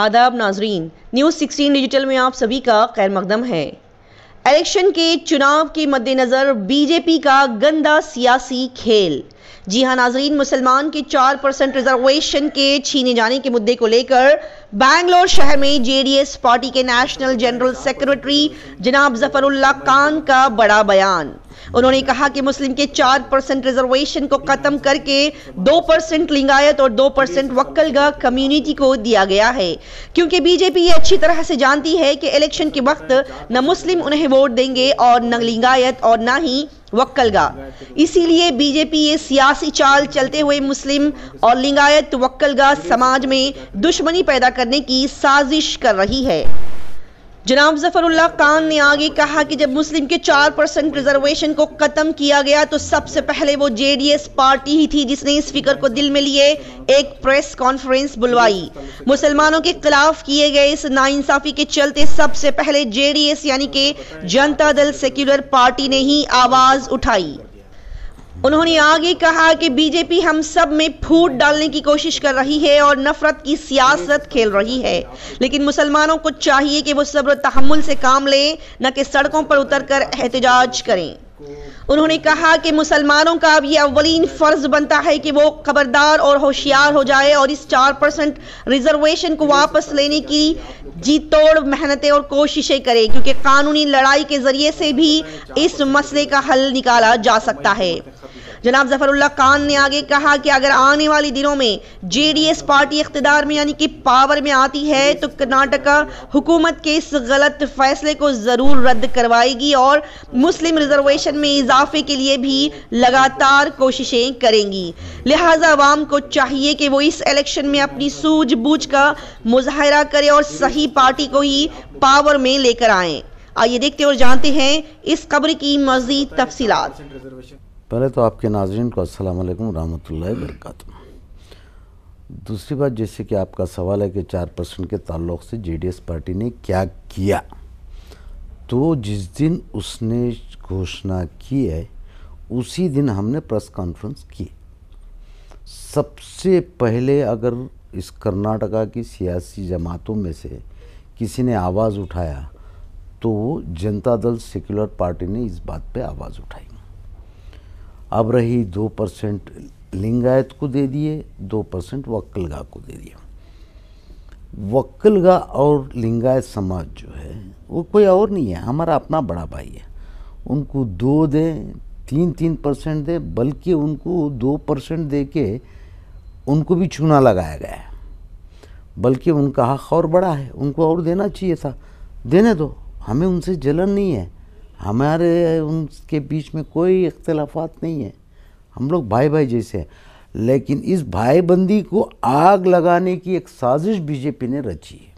आदाब नाजरीन news sixteen digital में आप सभी का खैर मकदम है इलेक्शन के चुनाव के मद्देनज़र बीजेपी का गंदा सियासी खेल जी हाँ नाजरीन मुसलमान के चार परसेंट रिजर्वेशन के छीने जाने के मुद्दे को लेकर बैंगलोर शहर में जेडीएस पार्टी के नेशनल जनरल सेक्रेटरी जनाब जफरुल्ला खान का बड़ा बयान उन्होंने कहा कि मुस्लिम के चार परसेंट रिजर्वेशन को खत्म करके दो परसेंट लिंगायत और दो परसेंट वक्लगा कम्युनिटी को दिया गया है क्योंकि बीजेपी ये अच्छी तरह से जानती है कि इलेक्शन के वक्त न मुस्लिम उन्हें वोट देंगे और न लिंगायत और ना ही वक्लगा इसीलिए बीजेपी ये सियासी चाल चलते हुए मुस्लिम और लिंगायत वक्लगा समाज में दुश्मनी पैदा करने की साजिश कर रही है जनाब जफरुल्ला खान ने आगे कहा कि जब मुस्लिम के चार परसेंट रिजर्वेशन को ख़त्म किया गया तो सबसे पहले वो जेडीएस पार्टी ही थी जिसने इस फिकर को दिल में लिए एक प्रेस कॉन्फ्रेंस बुलवाई मुसलमानों के खिलाफ किए गए इस नाइंसाफी के चलते सबसे पहले जेडीएस यानी कि जनता दल सेक्युलर पार्टी ने ही आवाज़ उठाई उन्होंने आगे कहा कि बीजेपी हम सब में फूट डालने की कोशिश कर रही है और नफरत की सियासत खेल रही है लेकिन मुसलमानों को चाहिए कि वो सब्र तहमुल से काम लें न कि सड़कों पर उतरकर एहतजाज करें उन्होंने कहा कि मुसलमानों का अब यह अवलिन फ़र्ज़ बनता है कि वो खबरदार और होशियार हो जाए और इस चार परसेंट रिजर्वेशन को वापस लेने की जीत तोड़ मेहनतें और कोशिशें करें क्योंकि कानूनी लड़ाई के ज़रिए से भी इस मसले का हल निकाला जा सकता है जनाब जफरुल्ला खान ने आगे कहा कि अगर आने वाले दिनों में जेडीएस पार्टी इकतदार में यानी कि पावर में आती है तो कर्नाटका हुकूमत के इस गलत फैसले को ज़रूर रद्द करवाएगी और मुस्लिम रिजर्वेशन में इजाफे के लिए भी लगातार कोशिशें करेंगी लिहाजा आवाम को चाहिए कि वो इस इलेक्शन में अपनी सूझबूझ का मुजाहरा करे और सही पार्टी को ही पावर में लेकर आए आइए देखते और जानते हैं इस खबर की मजीद तफसीत पहले तो आपके नाजरन को असल रहमतुल्लाहि वरक दूसरी बात जैसे कि आपका सवाल है कि चार परसेंट के ताल्लुक से जेडीएस पार्टी ने क्या किया तो जिस दिन उसने घोषणा की है उसी दिन हमने प्रेस कॉन्फ्रेंस की सबसे पहले अगर इस कर्नाटका की सियासी जमातों में से किसी ने आवाज़ उठाया तो जनता दल सेक्युलर पार्टी ने इस बात पे आवाज़ उठाई अब रही दो परसेंट लिंगायत को दे दिए दो परसेंट वक्लगा को दे दिया वक्लगा और लिंगायत समाज जो है वो कोई और नहीं है हमारा अपना बड़ा भाई है उनको दो दें तीन तीन परसेंट दें बल्कि उनको दो परसेंट दे के उनको भी चूना लगाया गया है बल्कि उनका हक और बड़ा है उनको और देना चाहिए था देने दो हमें उनसे जलन नहीं है हमारे उनके बीच में कोई इख्तलाफात नहीं है हम लोग भाई भाई जैसे हैं लेकिन इस भाईबंदी को आग लगाने की एक साजिश बीजेपी ने रची है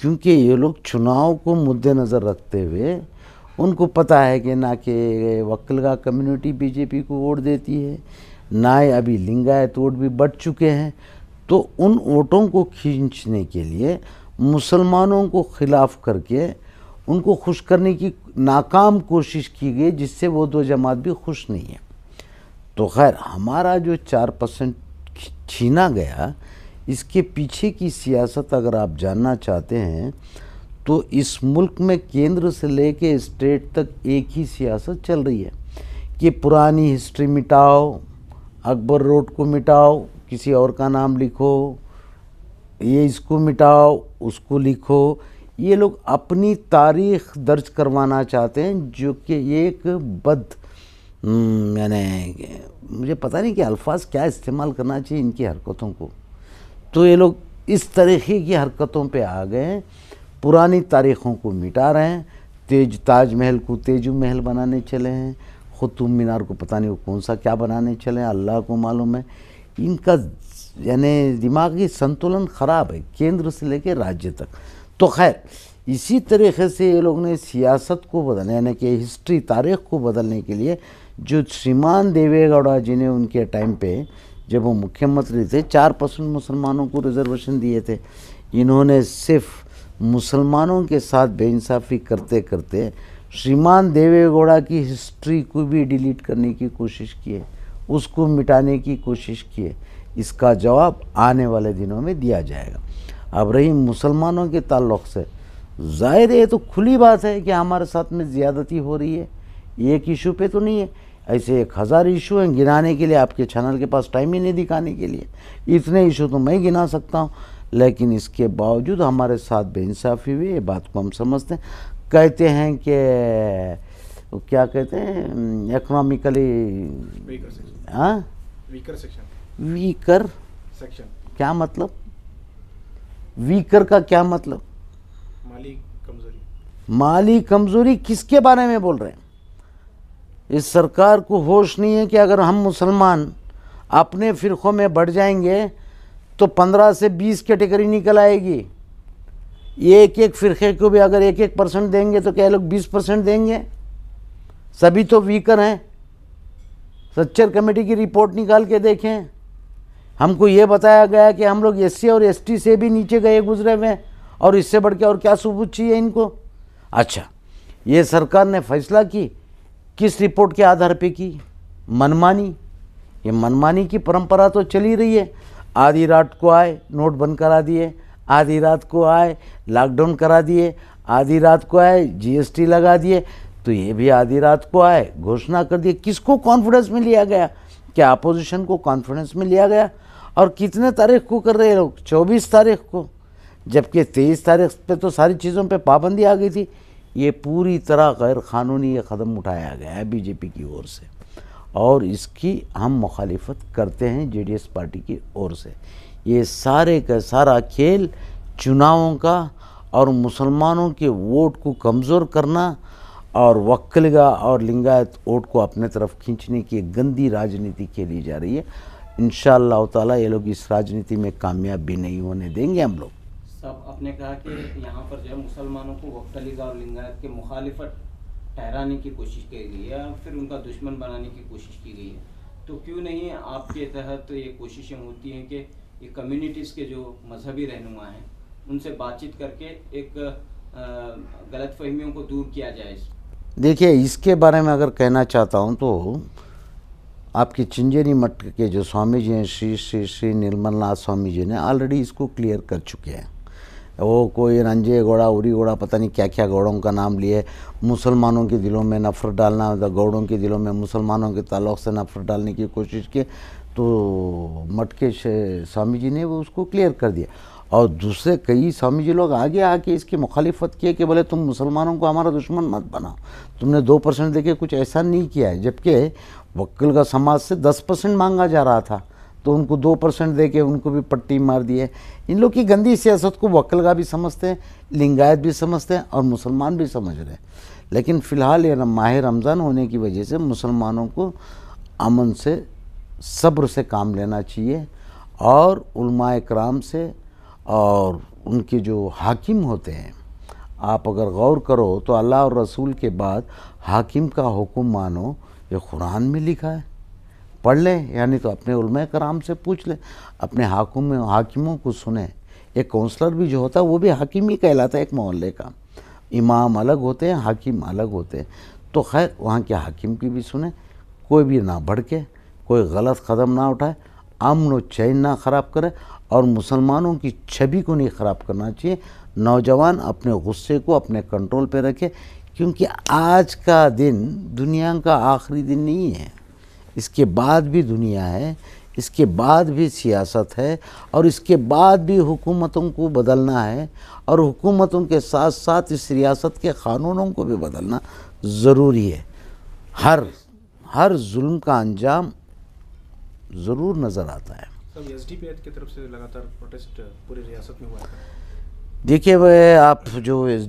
क्योंकि ये लोग चुनाव को मद्देनज़र रखते हुए उनको पता है कि ना कि वक्लगा कम्युनिटी बीजेपी को वोट देती है ना अभी लिंगायत वोट भी बढ़ चुके हैं तो उन वोटों को खींचने के लिए मुसलमानों को खिलाफ करके उनको खुश करने की नाकाम कोशिश की गई जिससे वो दो जमात भी खुश नहीं है तो खैर हमारा जो चार परसेंट छीना गया इसके पीछे की सियासत अगर आप जानना चाहते हैं तो इस मुल्क में केंद्र से ले के स्टेट तक एक ही सियासत चल रही है कि पुरानी हिस्ट्री मिटाओ अकबर रोड को मिटाओ किसी और का नाम लिखो ये इसको मिटाओ उसको लिखो ये लोग अपनी तारीख दर्ज करवाना चाहते हैं जो कि एक बद यानी हम्म, मुझे पता नहीं कि अल्फाज क्या इस्तेमाल करना चाहिए इनकी हरकतों को तो ये लोग इस तरीके की हरकतों पे आ गए हैं पुरानी तारीखों को मिटा रहे हैं तेज ताज महल को तेजू महल बनाने चले हैं ख़ुतुब मीनार को पता नहीं वो कौन सा क्या बनाने चले हैं अल्लाह को मालूम है इनका यानी दिमागी संतुलन ख़राब है केंद्र से लेकर राज्य तक तो खैर इसी तरीके से ये लोग ने सियासत को बदलने यानी कि हिस्ट्री तारीख को बदलने के लिए जो श्रीमान देवेगौड़ा जी ने उनके टाइम पे जब वो मुख्यमंत्री थे चार परसेंट मुसलमानों को रिजर्वेशन दिए थे इन्होंने सिर्फ मुसलमानों के साथ बेइंसाफ़ी करते करते श्रीमान देवेगौड़ा की हिस्ट्री को भी डिलीट करने की कोशिश की है उसको मिटाने की कोशिश की है इसका जवाब आने वाले दिनों में दिया जाएगा अब रही मुसलमानों के ताल्लुक से ज़ाहिर है तो खुली बात है कि हमारे साथ में ज़्यादती हो रही है एक इशू पे तो नहीं है ऐसे एक हज़ार इशू हैं गिनाने के लिए आपके चैनल के पास टाइम ही नहीं दिखाने के लिए इतने इशू तो मैं गिना सकता हूँ लेकिन इसके बावजूद हमारे साथ बेइंसाफ़ी हुई ये बात को हम समझते हैं कहते हैं कि क्या कहते हैं इकोनॉमिकली वीकर सेक्शन क्या मतलब वीकर का क्या मतलब माली कमजोरी माली कमजोरी किसके बारे में बोल रहे हैं इस सरकार को होश नहीं है कि अगर हम मुसलमान अपने फ़िरक़ों में बढ़ जाएंगे तो पंद्रह से बीस कैटेगरी निकल आएगी एक एक फ़िरक़े को भी अगर एक एक परसेंट देंगे तो क्या लोग बीस परसेंट देंगे सभी तो वीकर हैं सच्चर कमेटी की रिपोर्ट निकाल के देखें हमको ये बताया गया कि हम लोग एस और एस से भी नीचे गए गुजरे हुए हैं और इससे बढ़ के और क्या सबूत चाहिए इनको अच्छा ये सरकार ने फैसला की किस रिपोर्ट के आधार पे की मनमानी ये मनमानी की परंपरा तो चली रही है आधी रात को आए नोट बंद करा दिए आधी रात को आए लॉकडाउन करा दिए आधी रात को आए जीएसटी लगा दिए तो ये भी आधी रात को आए घोषणा कर दिए किसको कॉन्फिडेंस में लिया गया क्या अपोजिशन को कॉन्फिडेंस में लिया गया और कितने तारीख को कर रहे हैं लोग चौबीस तारीख को जबकि तेईस तारीख पे तो सारी चीज़ों पे पाबंदी आ गई थी ये पूरी तरह गैर कानूनी ये कदम उठाया गया है बीजेपी की ओर से और इसकी हम मुखालिफत करते हैं जेडीएस पार्टी की ओर से ये सारे का सारा खेल चुनावों का और मुसलमानों के वोट को कमज़ोर करना और वक्लगा और लिंगायत वोट को अपने तरफ खींचने की गंदी राजनीति खेली जा रही है इन ताला ये लोग इस राजनीति में कामयाब भी नहीं होने देंगे हम लोग सब आपने कहा कि यहाँ पर जो है मुसलमानों को वक्तलीगा और लिंगायत के मुखालिफत ठहराने की कोशिश की गई है फिर उनका दुश्मन बनाने की कोशिश की गई है तो क्यों नहीं आपके तहत तो ये कोशिशें होती हैं कि ये कम्युनिटीज़ के जो मजहबी रहनुमा हैं उनसे बातचीत करके एक गलत फहमियों को दूर किया जाए देखिए इसके बारे में अगर कहना चाहता हूँ तो आपके चिंजेरी मठ के जो स्वामी जी हैं श्री श्री श्री निर्मलनाथ स्वामी जी ने ऑलरेडी इसको क्लियर कर चुके हैं वो कोई रंजे घोड़ा उरी घोड़ा पता नहीं क्या क्या घोड़ों का नाम लिए मुसलमानों के दिलों में नफरत डालना घोड़ों के दिलों में मुसलमानों के तलाक से नफरत डालने की कोशिश की तो मठ के स्वामी जी ने वो उसको क्लियर कर दिया और दूसरे कई स्वामी जी लोग आगे आके इसकी मुखालिफत किए कि बोले तुम मुसलमानों को हमारा दुश्मन मत बनाओ तुमने दो परसेंट देखे कुछ ऐसा नहीं किया है जबकि वकील का समाज से दस परसेंट मांगा जा रहा था तो उनको दो परसेंट दे के उनको भी पट्टी मार दिए इन लोग की गंदी सियासत को का भी समझते हैं लिंगायत भी समझते हैं और मुसलमान भी समझ रहे हैं लेकिन फ़िलहाल ये माह रमज़ान होने की वजह से मुसलमानों को अमन से सब्र से काम लेना चाहिए और उलमा कराम से और उनके जो हाकिम होते हैं आप अगर गौर करो तो अल्लाह और रसूल के बाद हाकिम का हुक्म मानो ये कुरान में लिखा है पढ़ लें यानी तो अपने उलम कराम से पूछ लें अपने हाकुम हाकिमों को सुने एक काउंसलर भी जो होता है वो भी हाकिम ही कहलाता है एक मोहल्ले का इमाम अलग होते हैं हाकिम अलग होते हैं तो खैर वहाँ के हाकिम की भी सुने कोई भी ना भड़के कोई गलत कदम ना उठाए अमन व चैन ना ख़राब करे और मुसलमानों की छवि को नहीं ख़राब करना चाहिए नौजवान अपने गुस्से को अपने कंट्रोल पर रखे क्योंकि आज का दिन दुनिया का आखिरी दिन नहीं है इसके बाद भी दुनिया है इसके बाद भी सियासत है और इसके बाद भी हुकूमतों को बदलना है और हुकूमतों के साथ साथ इस रियासत के क़ानूनों को भी बदलना ज़रूरी है हर हर जुल्म का अंजाम ज़रूर नज़र आता है तो की तरफ से लगातार प्रोटेस्ट पूरी रियासत में हुआ है देखिए भाई आप जो एस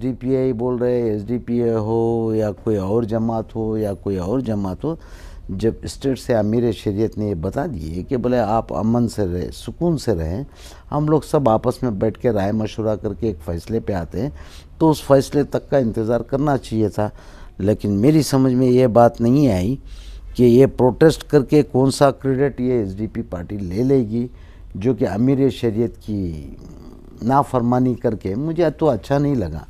बोल रहे हैं एस हो या कोई और जमात हो या कोई और जमात हो जब स्टेट से अमीर शरीयत ने ये बता दिए कि बोले आप अमन से रहें सुकून से रहें हम लोग सब आपस में बैठ के राय मशवरा करके एक फ़ैसले पे आते हैं तो उस फैसले तक का इंतज़ार करना चाहिए था लेकिन मेरी समझ में ये बात नहीं आई कि ये प्रोटेस्ट करके कौन सा क्रेडिट ये पी पार्टी ले लेगी जो कि अमीर शरीयत की नाफरमानी करके मुझे तो अच्छा नहीं लगा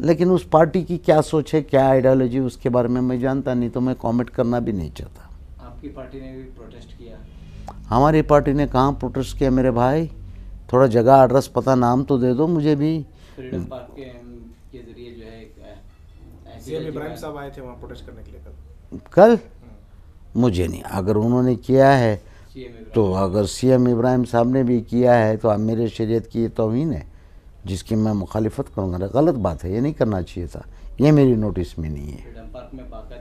लेकिन उस पार्टी की क्या सोच है क्या आइडियोलॉजी उसके बारे में मैं जानता नहीं तो मैं कमेंट करना भी नहीं चाहता आपकी पार्टी ने भी प्रोटेस्ट किया हमारी पार्टी ने कहाँ प्रोटेस्ट किया मेरे भाई थोड़ा जगह एड्रेस पता नाम तो दे दो मुझे भी के, जरिए जो है कल हाँ। मुझे नहीं अगर उन्होंने किया है तो अगर सी एम इब्राहिम साहब ने भी किया है तो आप मेरे शरीत की ये तोहन है जिसकी मैं मुखालफत करूँगा गलत बात है ये नहीं करना चाहिए था ये मेरी नोटिस में नहीं है पार्क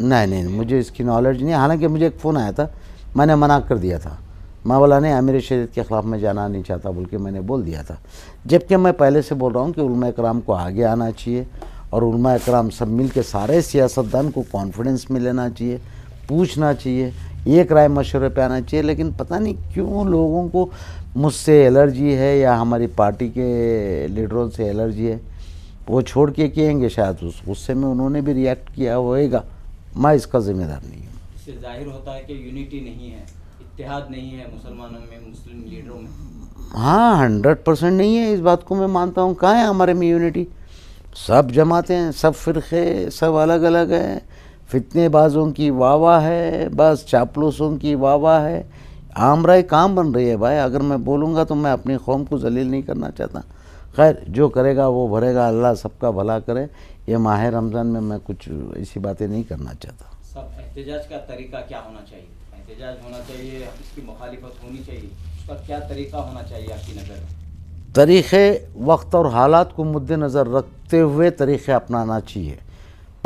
नहीं नहीं मुझे इसकी नॉलेज नहीं हालांकि मुझे एक फ़ोन आया था मैंने मना कर दिया था मैं बोला नहीं आमिर शरीत के ख़िलाफ़ मैं जाना नहीं चाहता बोल के मैंने बोल दिया था जबकि मैं पहले से बोल रहा हूँ कि उलमा कराम को आगे आना चाहिए और उलमा कराम सब मिल के सारे सियासतदान को कॉन्फिडेंस में लेना चाहिए पूछना चाहिए एक राय मशवरे पे आना चाहिए लेकिन पता नहीं क्यों लोगों को मुझसे एलर्जी है या हमारी पार्टी के लीडरों से एलर्जी है वो छोड़ के किएंगे शायद उस गुस्से में उन्होंने भी रिएक्ट किया होएगा मैं इसका जिम्मेदार नहीं हूँ इससे जाहिर होता है कि यूनिटी नहीं है इतिहाद नहीं है मुसलमानों में मुस्लिम लीडरों में हाँ हंड्रेड परसेंट नहीं है इस बात को मैं मानता हूँ कहाँ है हमारे में यूनिटी सब जमाते हैं सब फ़िरके सब अलग अलग हैं फितनेबाजों की वाह है बस चापलूसों की वाह है आमराय काम बन रही है भाई अगर मैं बोलूँगा तो मैं अपनी कौम को जलील नहीं करना चाहता खैर जो करेगा वो भरेगा अल्लाह सबका भला करे ये माह रमज़ान में मैं कुछ ऐसी बातें नहीं करना चाहता सब एहतजाज का तरीका क्या होना चाहिए एहतजाज होना चाहिए इसकी मुखालिफत होनी चाहिए उसका क्या तरीका होना चाहिए आपकी नज़र तरीक़े वक्त और हालात को मद्द नज़र रखते हुए तरीक़े अपनाना चाहिए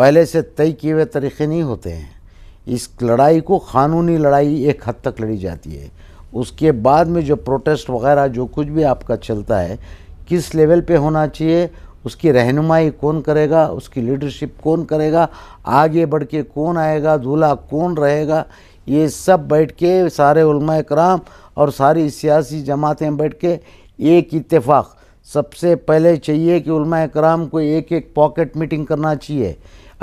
पहले से तय किए हुए तरीक़े नहीं होते हैं इस लड़ाई को क़ानूनी लड़ाई एक हद तक लड़ी जाती है उसके बाद में जो प्रोटेस्ट वगैरह जो कुछ भी आपका चलता है किस लेवल पे होना चाहिए उसकी रहनुमाई कौन करेगा उसकी लीडरशिप कौन करेगा आगे बढ़ के कौन आएगा दूल्हा कौन रहेगा ये सब बैठ के सारे कराम और सारी सियासी जमातें बैठ के एक इतफ़ाक़ सबसे पहले चाहिए कि कराम को एक एक पॉकेट मीटिंग करना चाहिए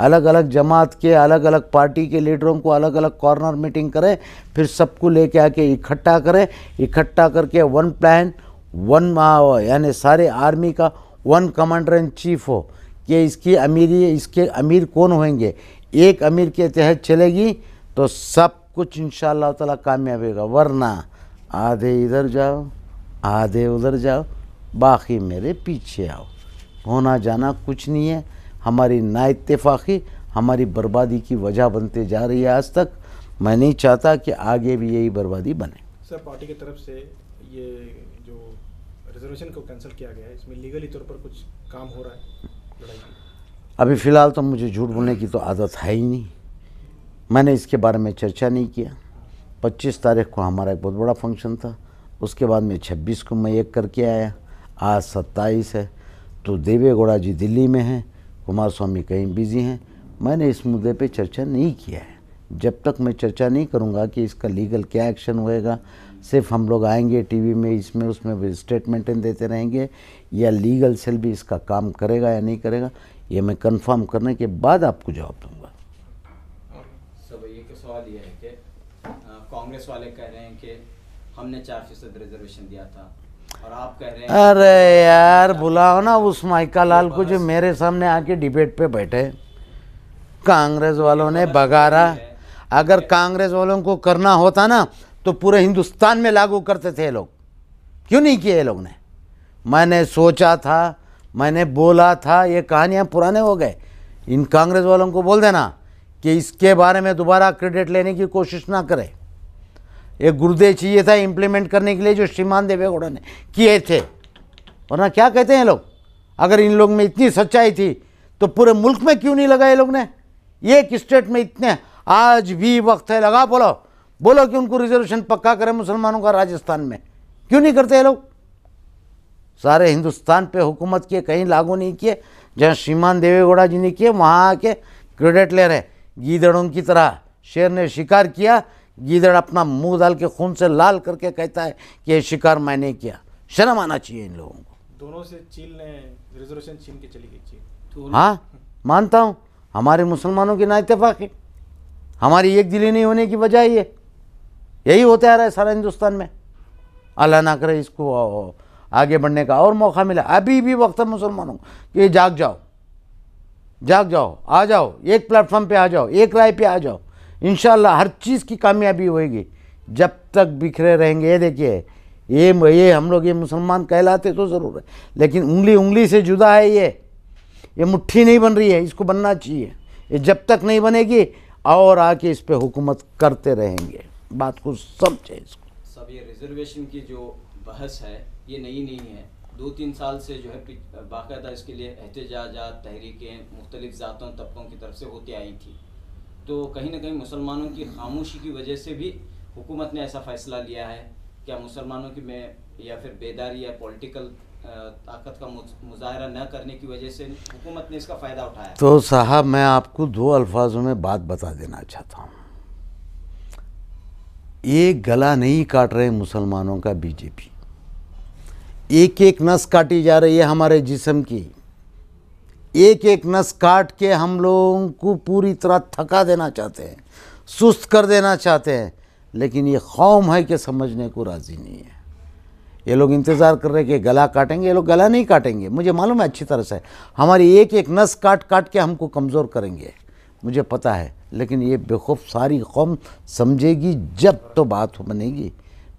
अलग अलग जमात के अलग अलग पार्टी के लीडरों को अलग अलग कॉर्नर मीटिंग करें फिर सबको लेके आके इकट्ठा करें इकट्ठा करके वन प्लान वन यानी सारे आर्मी का वन कमांडर इन चीफ हो कि इसकी अमीरी इसके अमीर कौन होंगे एक अमीर के तहत चलेगी तो सब कुछ इन ताला कामयाब होगा वरना आधे इधर जाओ आधे उधर जाओ बाकी मेरे पीछे आओ होना जाना कुछ नहीं है हमारी नाइतफाक़ी हमारी बर्बादी की वजह बनते जा रही है आज तक मैं नहीं चाहता कि आगे भी यही बर्बादी बने सर पार्टी की तरफ से ये जो रिजर्वेशन को कैंसिल किया गया है इसमें लीगली तौर पर कुछ काम हो रहा है लड़ाई अभी फ़िलहाल तो मुझे झूठ बोलने की तो आदत है ही नहीं मैंने इसके बारे में चर्चा नहीं किया 25 तारीख को हमारा एक बहुत बड़ा फंक्शन था उसके बाद में 26 को मैं एक करके आया आज 27 है तो देवेगौड़ा जी दिल्ली में हैं कुमार स्वामी कहीं बिजी हैं मैंने इस मुद्दे पे चर्चा नहीं किया है जब तक मैं चर्चा नहीं करूँगा कि इसका लीगल क्या एक्शन होएगा सिर्फ हम लोग आएंगे टीवी में इसमें उसमें स्टेटमेंटें देते रहेंगे या लीगल सेल भी इसका काम करेगा या नहीं करेगा ये मैं कंफर्म करने के बाद आपको जवाब दूंगा सब ये का सवाल ये है कि कांग्रेस वाले कह रहे हैं कि हमने चार फीसद रिजर्वेशन दिया था अरे यार बुलाओ ना उस माइका लाल को जो मेरे सामने आके डिबेट पे बैठे कांग्रेस वालों ने बगारा अगर कांग्रेस वालों को करना होता ना तो पूरे हिंदुस्तान में लागू करते थे लोग क्यों नहीं किए लोग ने मैंने सोचा था मैंने बोला था ये कहानियाँ पुराने हो गए इन कांग्रेस वालों को बोल देना कि इसके बारे में दोबारा क्रेडिट लेने की कोशिश ना करें ये गुरुदेव चाहिए था इम्प्लीमेंट करने के लिए जो श्रीमान देवेगौड़ा ने किए थे वरना क्या कहते हैं लोग अगर इन लोग में इतनी सच्चाई थी तो पूरे मुल्क में क्यों नहीं लगाए लोग ने एक स्टेट में इतने आज भी वक्त है लगा बोलो बोलो कि उनको रिजर्वेशन पक्का करें मुसलमानों का राजस्थान में क्यों नहीं करते लोग सारे हिंदुस्तान पे हुकूमत किए कहीं लागू नहीं किए जहाँ श्रीमान देवेगौड़ा जी ने किए वहाँ आके क्रेडिट ले रहे गीदड़ों की तरह शेर ने शिकार किया गीदड़ अपना मुंह डाल के खून से लाल करके कहता है कि ये शिकार मैंने किया शर्म आना चाहिए इन लोगों को दोनों से चीन ने रिजर्वेशन छीन के चली गई चीन हाँ मानता हूँ हमारे मुसलमानों की इतफाक है हमारी एक दिली नहीं होने की वजह ये यही होता आ रहा है सारा हिंदुस्तान में अल्लाह ना करे इसको आगे बढ़ने का और मौका मिला अभी भी वक्त है मुसलमानों कि जाग जाओ जाग जाओ आ जाओ एक प्लेटफॉर्म पे आ जाओ एक राय पे आ जाओ इन हर चीज़ की कामयाबी होएगी जब तक बिखरे रहेंगे ये देखिए ये ये हम लोग ये मुसलमान कहलाते तो ज़रूर है लेकिन उंगली उंगली से जुदा है ये ये मुट्ठी नहीं बन रही है इसको बनना चाहिए ये जब तक नहीं बनेगी और आके इस पर हुकूमत करते रहेंगे बात को समझे इसको सब ये रिजर्वेशन की जो बहस है ये नई नहीं है दो तीन साल से जो है बाकायदा इसके लिए एहतजाजा तहरीकें मुख्तलिफ तबकों की तरफ से होती आई थी तो कहीं ना कहीं मुसलमानों की खामोशी की वजह से भी हुकूमत ने ऐसा फ़ैसला लिया है क्या मुसलमानों की में या फिर बेदारी या पॉलिटिकल ताकत का मुजाहरा न करने की वजह से हुकूमत ने इसका फ़ायदा उठाया तो साहब मैं आपको दो अल्फाजों में बात बता देना चाहता हूँ एक गला नहीं काट रहे मुसलमानों का बीजेपी एक एक नस काटी जा रही है हमारे जिसम की एक एक नस काट के हम लोगों को पूरी तरह थका देना चाहते हैं सुस्त कर देना चाहते हैं लेकिन ये कौम है कि समझने को राज़ी नहीं है ये लोग इंतज़ार कर रहे हैं कि गला काटेंगे ये लोग गला नहीं काटेंगे मुझे मालूम है अच्छी तरह से हमारी एक एक नस काट काट के हमको कमज़ोर करेंगे मुझे पता है लेकिन ये बेखूब सारी कौम समझेगी जब तो बात बनेगी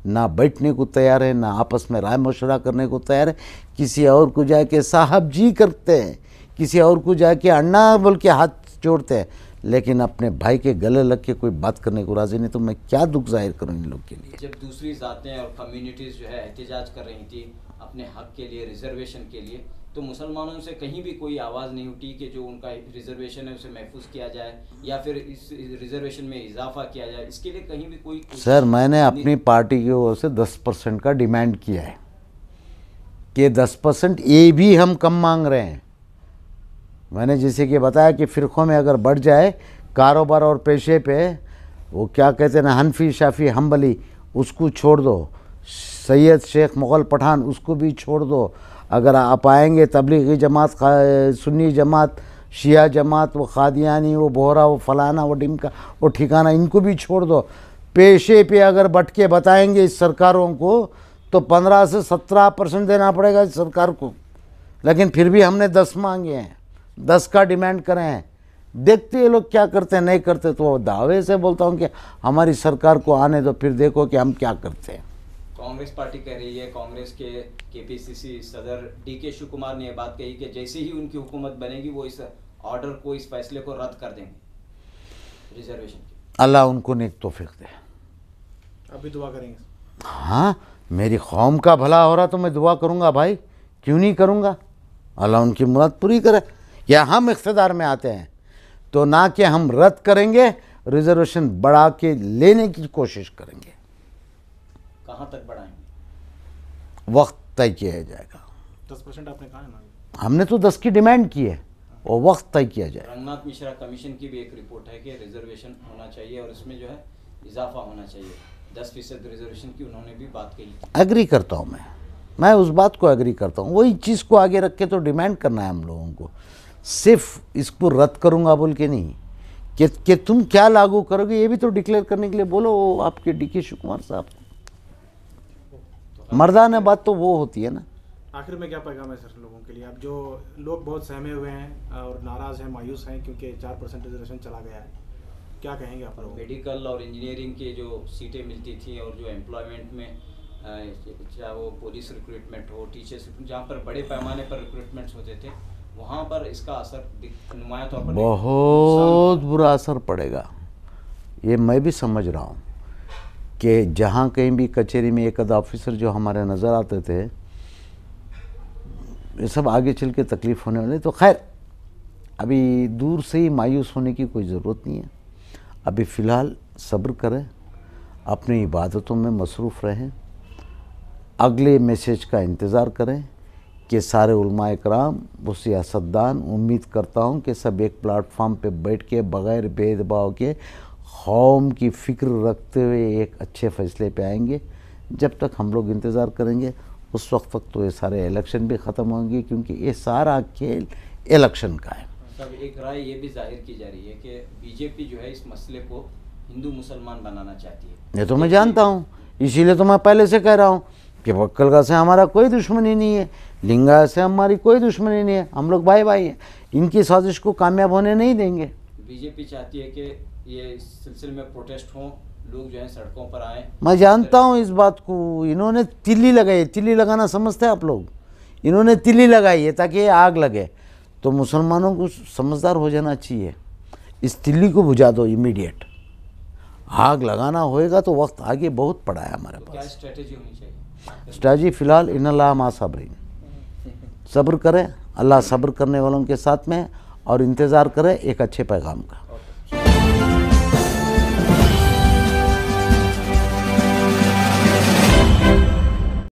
ना बैठने को तैयार है ना आपस में राय मशवरा करने को तैयार है किसी और को जाके साहब जी करते हैं किसी और को जाके अन्ना बोल के हाथ जोड़ते हैं लेकिन अपने भाई के गले लग के कोई बात करने को राजी नहीं तो मैं क्या दुख जाहिर करूँ इन लोग के लिए जब दूसरी जातें और कम्युनिटीज़ जो है एहतजाज कर रही थी अपने हक के लिए रिजर्वेशन के लिए तो मुसलमानों से कहीं भी कोई आवाज़ नहीं उठी कि जो उनका रिजर्वेशन है उसे महफूज किया जाए या फिर इस रिजर्वेशन में इजाफा किया जाए इसके लिए कहीं भी कोई सर मैंने अपनी पार्टी की ओर से दस परसेंट का डिमांड किया है कि दस परसेंट ये भी हम कम मांग रहे हैं मैंने जैसे कि बताया कि फ़िरक़ों में अगर बढ़ जाए कारोबार और पेशे पे वो क्या कहते ना हनफी शाफ़ी हम्बली उसको छोड़ दो सैयद शेख मुग़ल पठान उसको भी छोड़ दो अगर आप आएंगे तबलीगी जमात सुन्नी जमात शिया जमात वो खादियानी वो बोहरा वो फलाना वो डिमका वो ठिकाना इनको भी छोड़ दो पेशे पे अगर बट के बताएंगे इस सरकारों को तो पंद्रह से सत्रह परसेंट देना पड़ेगा इस सरकार को लेकिन फिर भी हमने दस मांगे हैं दस का डिमांड करें देखते हैं लोग क्या करते हैं नहीं करते तो दावे से बोलता हूँ कि हमारी सरकार को आने दो फिर देखो कि हम क्या करते हैं कांग्रेस पार्टी कह रही है कांग्रेस के केपीसीसी सदर डी के कुमार ने यह बात कही कि जैसे ही उनकी हुकूमत बनेगी वो इस ऑर्डर को इस फैसले को रद्द कर देंगे रिजर्वेशन अल्लाह उनको नेक तोफीक दे अभी दुआ करेंगे हाँ मेरी कौम का भला हो रहा तो मैं दुआ करूँगा भाई क्यों नहीं करूँगा अल्लाह उनकी मुराद पूरी करे या हम इकतदार में आते हैं तो ना कि हम रद्द करेंगे रिजर्वेशन बढ़ा के लेने की कोशिश करेंगे कहाँ तक बढ़ाएंगे वक्त तय किया जाएगा दस परसेंट आपने कहा है ना हमने तो दस की डिमांड की है और वक्त तय किया जाए रंगनाथ मिश्रा कमीशन की भी एक रिपोर्ट है कि रिजर्वेशन होना चाहिए और इसमें जो है इजाफा होना चाहिए दस फीसद रिजर्वेशन की उन्होंने भी बात कही एग्री करता हूँ मैं मैं उस बात को एग्री करता हूँ वही चीज़ को आगे रख के तो डिमांड करना है हम लोगों को सिर्फ इसको रद्द करूंगा बोल के नहीं कि, कि तुम क्या लागू करोगे ये भी तो डिक्लेयर करने के लिए बोलो आपके डी के शिव कुमार साहब को मर्दाना बात तो वो होती है ना आखिर में क्या पैगाम है सर लोगों के लिए अब जो लोग बहुत सहमे हुए हैं और नाराज हैं मायूस हैं क्योंकि चार परसेंट रिजर्वेशन चला गया है क्या कहेंगे आप लोग मेडिकल और इंजीनियरिंग के जो सीटें मिलती थी और जो एम्प्लॉयमेंट में चाहे वो पुलिस रिक्रूटमेंट हो टीचर्स जहाँ पर बड़े पैमाने पर रिक्रूटमेंट्स होते थे वहाँ पर इसका असर नुमाया तौर पर बहुत बुरा असर पड़ेगा ये मैं भी समझ रहा हूँ कि जहाँ कहीं भी कचहरी में एक अदा ऑफिसर जो हमारे नज़र आते थे ये सब आगे चल के तकलीफ़ होने वाले तो खैर अभी दूर से ही मायूस होने की कोई ज़रूरत नहीं है अभी फ़िलहाल सब्र करें अपनी इबादतों में मसरूफ़ रहें अगले मैसेज का इंतज़ार करें के सारे उलमा कराम वो सियासतदान उम्मीद करता हूँ कि सब एक प्लेटफॉर्म पे बैठ के बग़ैर भेदभाव के कौम की फ़िक्र रखते हुए एक अच्छे फैसले पे आएंगे जब तक हम लोग इंतज़ार करेंगे उस वक्त तक तो ये सारे इलेक्शन भी ख़त्म होंगे क्योंकि ये सारा खेल इलेक्शन का है सब एक राय ये भी जाहिर की जा रही है कि बीजेपी जो है इस मसले को हिंदू मुसलमान बनाना चाहती है ये तो मैं जानता हूँ इसीलिए तो मैं पहले से कह रहा हूँ कि वक्ल का से हमारा कोई दुश्मनी नहीं है लिंगा से हमारी कोई दुश्मनी नहीं है हम लोग भाई भाई हैं इनकी साजिश को कामयाब होने नहीं देंगे बीजेपी चाहती है कि ये सिलसिले में प्रोटेस्ट हो लोग जो हैं सड़कों पर आए मैं जानता हूँ इस बात को इन्होंने तिल्ली लगाई तिल्ली लगाना समझते हैं आप लोग इन्होंने तिल्ली लगाई है ताकि आग लगे तो मुसलमानों को समझदार हो जाना चाहिए इस तिल्ली को बुझा दो इमीडिएट आग लगाना होएगा तो वक्त आगे बहुत पड़ा है हमारे तो पास स्ट्रेटजी होनी चाहिए फिलहाल इन ला मासाबरीन सब्र करें अल्लाह सब्र करने वालों के साथ में और इंतज़ार करें एक अच्छे पैगाम का